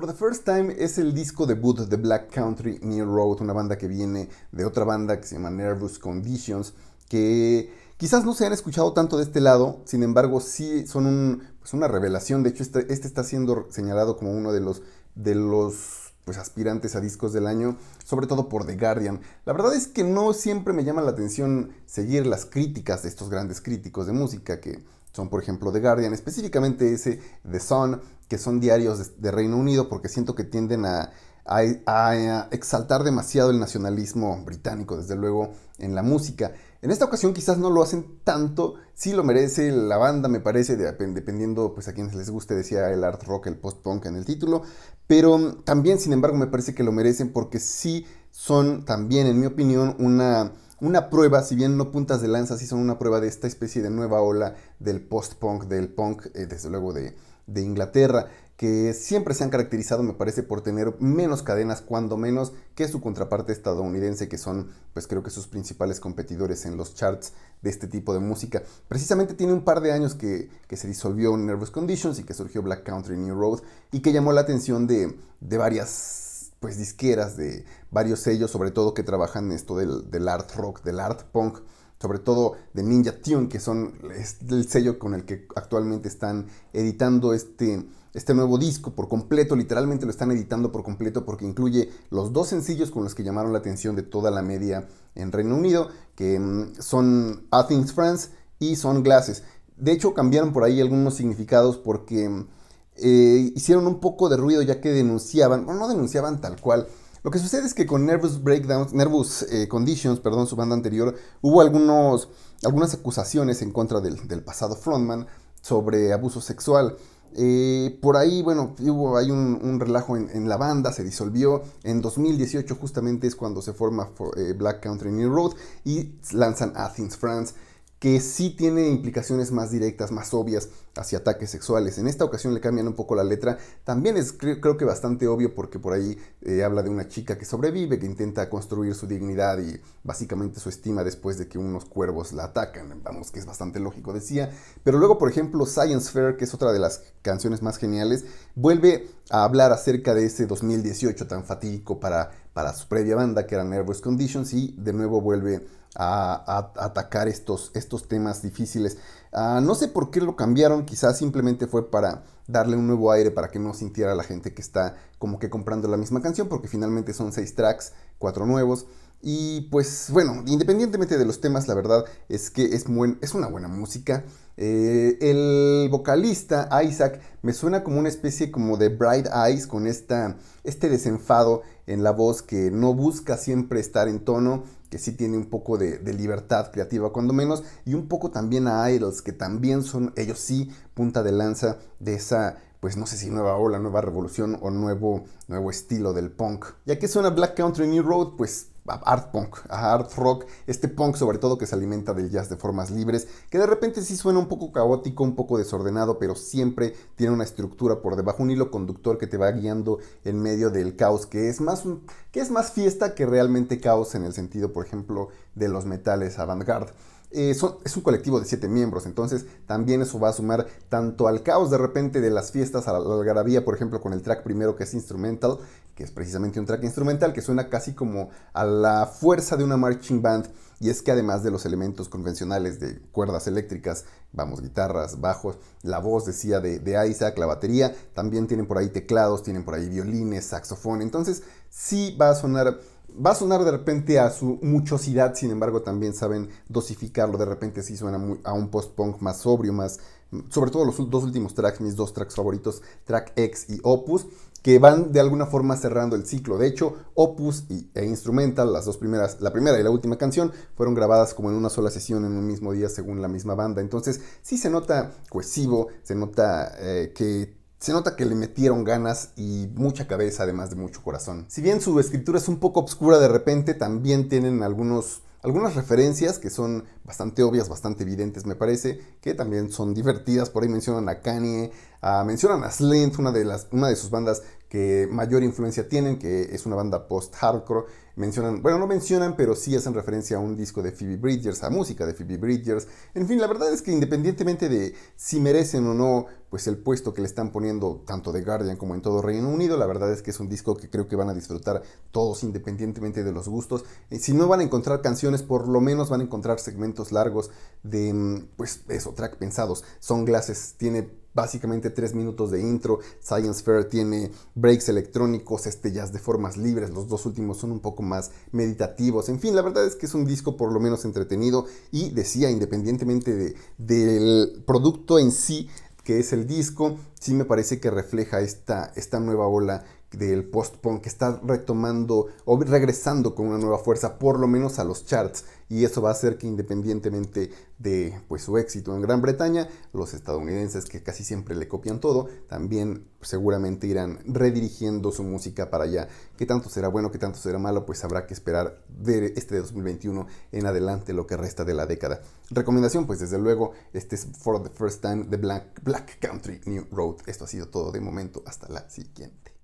For the First Time es el disco debut de Black Country Near Road, una banda que viene de otra banda que se llama Nervous Conditions, que quizás no se han escuchado tanto de este lado, sin embargo sí son pues una revelación, de hecho este, este, está siendo señalado como uno de los, pues, aspirantes a discos del año, sobre todo por The Guardian. La verdad es que no siempre me llama la atención seguir las críticas de estos grandes críticos de música que son por ejemplo The Guardian, específicamente ese The Sun, que son diarios de, Reino Unido porque siento que tienden a, exaltar demasiado el nacionalismo británico, desde luego, en la música. En esta ocasión quizás no lo hacen tanto, sí lo merece la banda, me parece, dependiendo pues a quienes les guste, decía el art rock, el post-punk en el título, pero también, sin embargo, me parece que lo merecen porque sí son también, en mi opinión, una una prueba, si bien no puntas de lanza, sí son una prueba de esta especie de nueva ola del post-punk, del punk, eh, desde luego de, de Inglaterra, que siempre se han caracterizado, me parece, por tener menos cadenas, cuando menos, que su contraparte estadounidense, que son, pues creo que sus principales competidores en los charts de este tipo de música. Precisamente tiene un par de años que, se disolvió Nervous Conditions y que surgió Black Country New Road y que llamó la atención de, de varias pues disqueras de varios sellos, sobre todo que trabajan esto del, del art rock, del art punk, sobre todo de Ninja Tune, que son el sello con el que actualmente están editando este, este nuevo disco por completo, literalmente lo están editando por completo porque incluye los dos sencillos con los que llamaron la atención de toda la media en Reino Unido, que mm, son Athens Friends y Glasses De hecho, cambiaron por ahí algunos significados porque eh, hicieron un poco de ruido ya que denunciaban, bueno, no denunciaban tal cual, lo que sucede es que con Nervous Breakdowns, Nervous eh, Conditions, perdón, su banda anterior, hubo algunos, algunas acusaciones en contra del, pasado frontman sobre abuso sexual. Eh, por ahí, bueno, hubo hay un, relajo en, la banda, se disolvió. En 2018 justamente es cuando se forma eh, Black Country New Road y lanzan Athens, France que sí tiene implicaciones más directas, más obvias hacia ataques sexuales. En esta ocasión le cambian un poco la letra. También es creo, que bastante obvio porque por ahí eh, habla de una chica que sobrevive, que intenta construir su dignidad y básicamente su estima después de que unos cuervos la atacan. Vamos, que es bastante lógico, decía. Pero luego, por ejemplo, Science Fair, que es otra de las canciones más geniales, vuelve a hablar acerca de ese 2018 tan fatídico para, para su previa banda, que era Nervous Conditions, y de nuevo vuelve a, atacar estos, estos, temas difíciles. Ah, no sé por qué lo cambiaron, quizás simplemente fue para darle un nuevo aire para que no sintiera la gente que está como que comprando la misma canción, porque finalmente son seis tracks, cuatro nuevos. Y pues bueno, independientemente de los temas, la verdad es que es, es una buena música. Eh, el vocalista Isaac me suena como una especie como de Bright Eyes con esta, este desenfado en la voz que no busca siempre estar en tono que sí tiene un poco de, libertad creativa cuando menos, y un poco también a Idols, que también son ellos sí punta de lanza de esa, pues no sé si nueva ola, nueva revolución o nuevo, nuevo estilo del punk. Ya que suena Black Country New Road, pues art punk, art rock, este punk sobre todo que se alimenta del jazz de formas libres, que de repente sí suena un poco caótico, un poco desordenado, pero siempre tiene una estructura por debajo, un hilo conductor que te va guiando en medio del caos, que es más, que es más fiesta que realmente caos en el sentido, por ejemplo, de los metales avant-garde. Eh, es un colectivo de siete miembros, entonces también eso va a sumar tanto al caos de repente de las fiestas, a la algarabía, por ejemplo, con el track primero que es instrumental, que es precisamente un track instrumental que suena casi como a la fuerza de una marching band. Y es que además de los elementos convencionales de cuerdas eléctricas, vamos, guitarras, bajos, la voz decía de, Isaac, la batería, también tienen por ahí teclados, tienen por ahí violines, saxofón. Entonces sí va a sonar va a sonar de repente a su muchosidad, sin embargo también saben dosificarlo, de repente sí suena a un post-punk más sobrio, más, sobre todo los dos últimos tracks, mis dos tracks favoritos, Track X y Opus, que van de alguna forma cerrando el ciclo. De hecho, Opus y, e Instrumental, las dos primeras, la primera y la última canción, fueron grabadas como en una sola sesión en un mismo día según la misma banda. Entonces, sí se nota cohesivo, se nota eh, que se nota que le metieron ganas y mucha cabeza, además de mucho corazón. Si bien su escritura es un poco oscura de repente, también tienen algunos algunas referencias que son bastante obvias, bastante evidentes me parece, que también son divertidas, por ahí mencionan a Kanye, ah, mencionan a Slint, una de, las, una de sus bandas que mayor influencia tienen, que es una banda post-hardcore. Mencionan, bueno, no mencionan, pero sí hacen referencia a un disco de Phoebe Bridgers, a música de Phoebe Bridgers. En fin, la verdad es que independientemente de si merecen o no pues el puesto que le están poniendo tanto de Guardian como en todo Reino Unido, la verdad es que es un disco que creo que van a disfrutar todos independientemente de los gustos. Si no van a encontrar canciones, por lo menos van a encontrar segmentos largos de mm, pues eso, track pensados. son Glasses tiene básicamente tres minutos de intro. Science Fair tiene breaks electrónicos, este de formas libres. Los dos últimos son un poco más meditativos. En fin, la verdad es que es un disco por lo menos entretenido. Y decía, independientemente del producto en sí, que es el disco, sí me parece que refleja esta, esta nueva ola del post-punk que está retomando o regresando con una nueva fuerza, por lo menos a los charts. Y eso va a hacer que independientemente de pues, su éxito en Gran Bretaña, los estadounidenses que casi siempre le copian todo, también seguramente irán redirigiendo su música para allá. ¿Qué tanto será bueno, qué tanto será malo? Pues habrá que esperar de este 2021 en adelante lo que resta de la década. Recomendación, pues desde luego, este es For the First Time The Black, Black Country New Road. Esto ha sido todo de momento, hasta la siguiente.